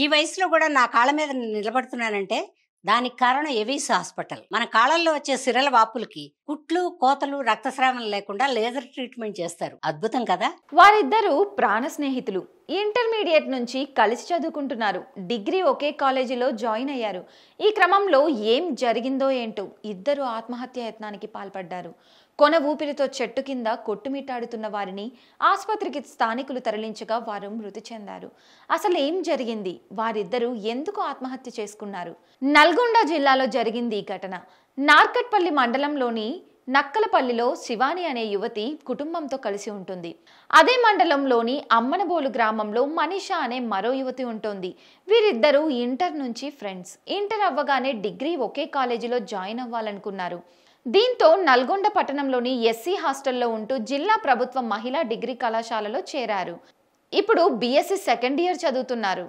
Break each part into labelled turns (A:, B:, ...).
A: ఈ వయసులో కూడా నా కాళ్ళ మీద నిలబడుతున్నానంటే దానికి కారణం ఎవీస్ హాస్పిటల్ మన కాళ్ళల్లో వచ్చే సిరల వాపులకి కుట్లు కోతలు రక్తస్రావం లేకుండా లేజర్ ట్రీట్మెంట్ చేస్తారు అద్భుతం కదా వారిద్దరూ ప్రాణ స్నేహితులు ఇంటర్మీడియట్ నుంచి కలిసి చదువుకుంటున్నారు డిగ్రీ ఒకే కాలేజీలో జాయిన్ అయ్యారు ఈ క్రమంలో ఏం జరిగిందో ఏంటో ఇద్దరు ఆత్మహత్య యత్నానికి పాల్పడ్డారు కొన ఊపిరితో చెట్టు కింద కొట్టుమిట్టాడుతున్న వారిని ఆసుపత్రికి స్థానికులు తరలించగా వారు మృతి చెందారు అసలు ఏం జరిగింది వారిద్దరూ ఎందుకు ఆత్మహత్య చేసుకున్నారు నల్ నల్గొండ జిల్లాలో జరిగింది ఈ ఘటన నార్కట్పల్లి మండలంలోని నక్కలపల్లిలో శివాని అనే యువతి కుటుంబంతో కలిసి ఉంటుంది అదే మండలంలోని అమ్మనబోలు గ్రామంలో మనీషా అనే మరో యువతి ఉంటుంది వీరిద్దరూ ఇంటర్ నుంచి ఫ్రెండ్స్ ఇంటర్ అవ్వగానే డిగ్రీ ఒకే కాలేజీలో జాయిన్ అవ్వాలనుకున్నారు దీంతో నల్గొండ పట్టణంలోని ఎస్సీ హాస్టల్లో ఉంటూ జిల్లా ప్రభుత్వ మహిళా డిగ్రీ కళాశాలలో చేరారు ఇప్పుడు బీఎస్సీ సెకండ్ ఇయర్ చదువుతున్నారు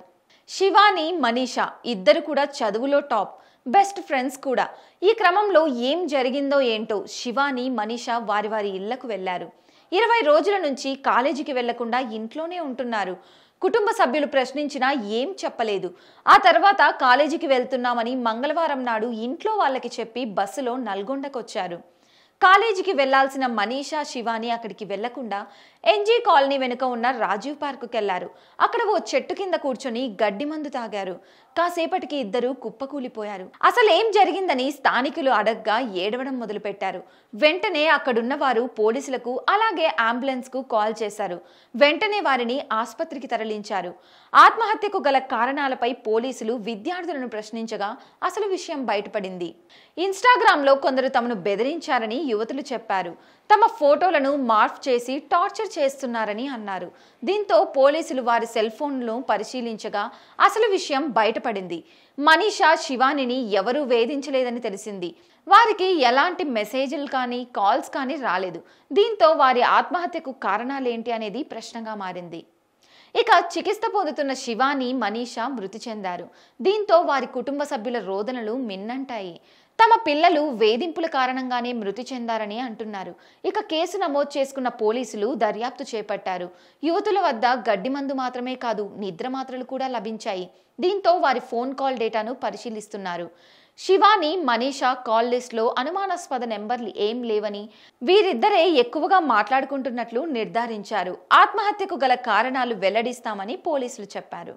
A: శివాని మనీషా ఇద్దరు కూడా చదువులో టాప్ బెస్ట్ ఫ్రెండ్స్ కూడా ఈ క్రమంలో ఏం జరిగిందో ఏంటో శివాని మనీషా వారి వారి ఇళ్లకు వెళ్లారు ఇరవై రోజుల నుంచి కాలేజీకి వెళ్లకుండా ఇంట్లోనే ఉంటున్నారు కుటుంబ సభ్యులు ప్రశ్నించినా ఏం చెప్పలేదు ఆ తర్వాత కాలేజీకి వెళ్తున్నామని మంగళవారం నాడు ఇంట్లో వాళ్ళకి చెప్పి బస్సులో నల్గొండకొచ్చారు కాలేజీకి వెళ్లాల్సిన మనీషా శివాని అక్కడికి వెళ్లకుండా ఎన్జీ కాలనీ వెనుక ఉన్న రాజీవ్ పార్కు వెళ్లారు అక్కడ ఓ చెట్టు కింద కూర్చొని గడ్డి మందు తాగారు కాసేపటికి ఇద్దరు కుప్పకూలిపోయారు అసలు ఏం జరిగిందని స్థానికులు అడగ్గా ఏడవడం మొదలుపెట్టారు వెంటనే అక్కడున్న వారు పోలీసులకు అలాగే కు కాల్ చేశారు వెంటనే వారిని ఆసుపత్రికి తరలించారు ఆత్మహత్యకు గల కారణాలపై పోలీసులు విద్యార్థులను ప్రశ్నించగా అసలు విషయం బయటపడింది లో కొందరు తమను బెదిరించారని యువతులు చెప్పారు తమ ఫోటోలను మార్ఫ్ చేసి టార్చర్ చేస్తున్నారని అన్నారు దీంతో పోలీసులు వారి సెల్ ఫోన్లు పరిశీలించగా అసలు విషయం బయటపడింది మనీషా శివానిని ఎవరూ వేధించలేదని తెలిసింది వారికి ఎలాంటి మెసేజ్లు కానీ కాల్స్ కానీ రాలేదు దీంతో వారి ఆత్మహత్యకు కారణాలేంటి అనేది ప్రశ్నగా మారింది ఇక చికిత్స పొందుతున్న శివాని మనీషా మృతి చెందారు దీంతో వారి కుటుంబ సభ్యుల రోదనలు మిన్నంటాయి తమ పిల్లలు వేధింపుల కారణంగానే మృతి చెందారని అంటున్నారు ఇక కేసు నమోదు చేసుకున్న పోలీసులు దర్యాప్తు చేపట్టారు యువతుల వద్ద గడ్డి మందు మాత్రమే కాదు నిద్ర మాత్రలు కూడా లభించాయి దీంతో వారి ఫోన్ కాల్ డేటాను పరిశీలిస్తున్నారు శివాని మనీషా కాల్ లిస్ట్లో అనుమానాస్పద నెంబర్లు ఏం లేవని వీరిద్దరే ఎక్కువగా మాట్లాడుకుంటున్నట్లు నిర్ధారించారు ఆత్మహత్యకు గల కారణాలు వెల్లడిస్తామని పోలీసులు చెప్పారు